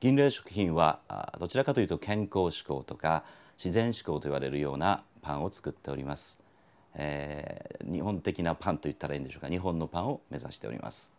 銀冷食品はどちらかというと健康志向とか自然志向と言われるようなパンを作っております、えー、日本的なパンと言ったらいいんでしょうか日本のパンを目指しております